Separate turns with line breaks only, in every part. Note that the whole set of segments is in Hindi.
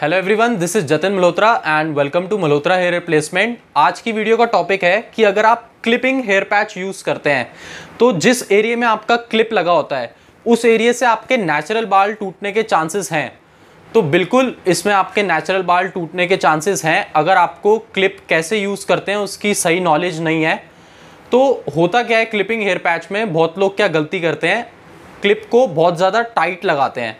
hello everyone this is Jatan Malhotra and welcome to Malhotra hair replacement आज की वीडियो का टॉपिक है कि अगर आप क्लिपिंग हेयर पैच यूज़ करते हैं तो जिस एरिया में आपका क्लिप लगा होता है उस एरिया से आपके नेचुरल बाल टूटने के चांसेस हैं तो बिल्कुल इसमें आपके नेचुरल बाल टूटने के चांसेस हैं अगर आपको क्लिप कैसे यूज़ करते हैं उसकी सही नॉलेज नहीं है तो होता क्या है क्लिपिंग हेयर पैच में बहुत लोग क्या गलती करते हैं क्लिप को बहुत ज़्यादा टाइट लगाते हैं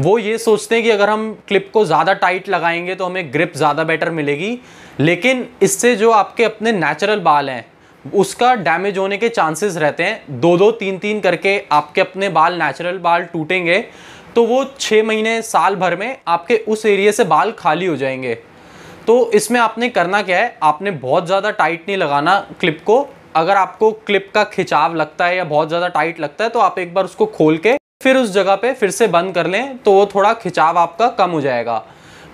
वो ये सोचते हैं कि अगर हम क्लिप को ज़्यादा टाइट लगाएंगे तो हमें ग्रिप ज़्यादा बेटर मिलेगी लेकिन इससे जो आपके अपने नेचुरल बाल हैं उसका डैमेज होने के चांसेस रहते हैं दो दो तीन तीन करके आपके अपने बाल नेचुरल बाल टूटेंगे तो वो छः महीने साल भर में आपके उस एरिए से बाल खाली हो जाएंगे तो इसमें आपने करना क्या है आपने बहुत ज़्यादा टाइट नहीं लगाना क्लिप को अगर आपको क्लिप का खिंचाव लगता है या बहुत ज़्यादा टाइट लगता है तो आप एक बार उसको खोल के फिर उस जगह पे फिर से बंद कर लें तो वो थोड़ा खिंचाव आपका कम हो जाएगा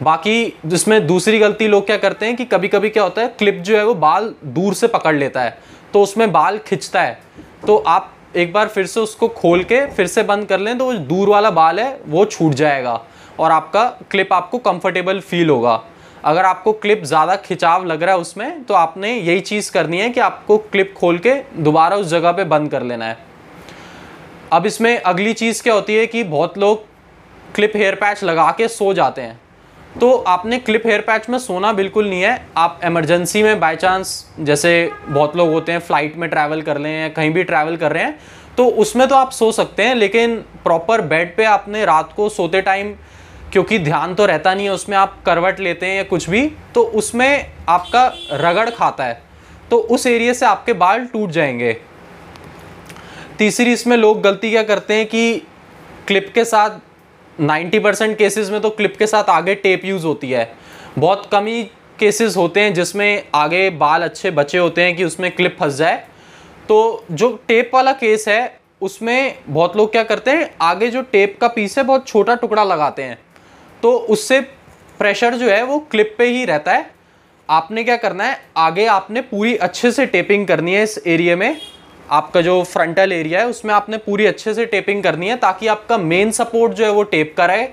बाकी जिसमें दूसरी गलती लोग क्या करते हैं कि कभी कभी क्या होता है क्लिप जो है वो बाल दूर से पकड़ लेता है तो उसमें बाल खिंचता है तो आप एक बार फिर से उसको खोल के फिर से बंद कर लें तो वो दूर वाला बाल है वो छूट जाएगा और आपका क्लिप आपको कंफर्टेबल फील होगा अगर आपको क्लिप ज़्यादा खिंचाव लग रहा है उसमें तो आपने यही चीज़ करनी है कि आपको क्लिप खोल के दोबारा उस जगह पे बंद कर लेना है अब इसमें अगली चीज़ क्या होती है कि बहुत लोग क्लिप हेयर पैच लगा के सो जाते हैं तो आपने क्लिप हेयर पैच में सोना बिल्कुल नहीं है आप इमरजेंसी में बाय चांस जैसे बहुत लोग होते हैं फ्लाइट में ट्रैवल कर रहे हैं कहीं भी ट्रैवल कर रहे हैं तो उसमें तो आप सो सकते हैं लेकिन प्रॉपर बेड पे आपने रात को सोते टाइम क्योंकि ध्यान तो रहता नहीं है उसमें आप करवट लेते हैं या कुछ भी तो उसमें आपका रगड़ खाता है तो उस एरिए से आपके बाल टूट जाएंगे तीसरी इसमें लोग गलती क्या करते हैं कि क्लिप के साथ 90 परसेंट केसेज में तो क्लिप के साथ आगे टेप यूज़ होती है बहुत कम ही केसेस होते हैं जिसमें आगे बाल अच्छे बचे होते हैं कि उसमें क्लिप फंस जाए तो जो टेप वाला केस है उसमें बहुत लोग क्या करते हैं आगे जो टेप का पीस है बहुत छोटा टुकड़ा लगाते हैं तो उससे प्रेशर जो है वो क्लिप पे ही रहता है आपने क्या करना है आगे आपने पूरी अच्छे से टेपिंग करनी है इस एरिया में आपका जो फ्रंटल एरिया है उसमें आपने पूरी अच्छे से टेपिंग करनी है ताकि आपका मेन सपोर्ट जो है वो टेप का रहे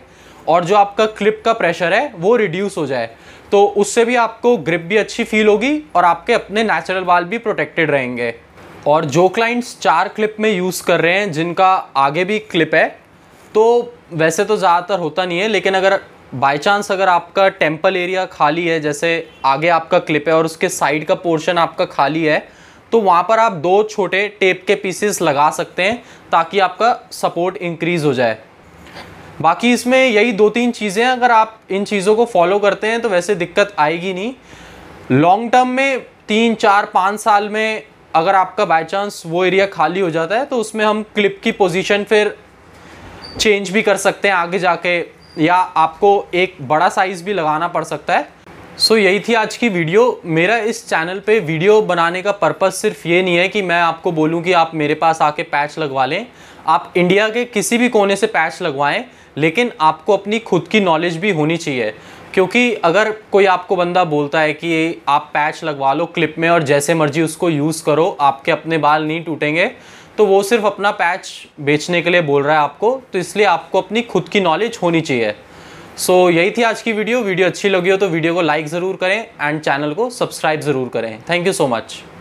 और जो आपका क्लिप का प्रेशर है वो रिड्यूस हो जाए तो उससे भी आपको ग्रिप भी अच्छी फील होगी और आपके अपने नेचुरल बाल भी प्रोटेक्टेड रहेंगे और जो क्लाइंट्स चार क्लिप में यूज़ कर रहे हैं जिनका आगे भी क्लिप है तो वैसे तो ज़्यादातर होता नहीं है लेकिन अगर बाई चांस अगर आपका टेम्पल एरिया खाली है जैसे आगे आपका क्लिप है और उसके साइड का पोर्शन आपका खाली है तो वहाँ पर आप दो छोटे टेप के पीसेस लगा सकते हैं ताकि आपका सपोर्ट इंक्रीज़ हो जाए बाकी इसमें यही दो तीन चीज़ें अगर आप इन चीज़ों को फॉलो करते हैं तो वैसे दिक्कत आएगी नहीं लॉन्ग टर्म में तीन चार पाँच साल में अगर आपका बाई चांस वो एरिया खाली हो जाता है तो उसमें हम क्लिप की पोजीशन फिर चेंज भी कर सकते हैं आगे जाके या आपको एक बड़ा साइज़ भी लगाना पड़ सकता है सो so, यही थी आज की वीडियो मेरा इस चैनल पे वीडियो बनाने का पर्पस सिर्फ ये नहीं है कि मैं आपको बोलूँ कि आप मेरे पास आके पैच लगवा लें आप इंडिया के किसी भी कोने से पैच लगवाएं लेकिन आपको अपनी खुद की नॉलेज भी होनी चाहिए क्योंकि अगर कोई आपको बंदा बोलता है कि आप पैच लगवा लो क्लिप में और जैसे मर्जी उसको यूज़ करो आपके अपने बाल नहीं टूटेंगे तो वो सिर्फ अपना पैच बेचने के लिए बोल रहा है आपको तो इसलिए आपको अपनी खुद की नॉलेज होनी चाहिए सो so, यही थी आज की वीडियो वीडियो अच्छी लगी हो तो वीडियो को लाइक ज़रूर करें एंड चैनल को सब्सक्राइब ज़रूर करें थैंक यू सो मच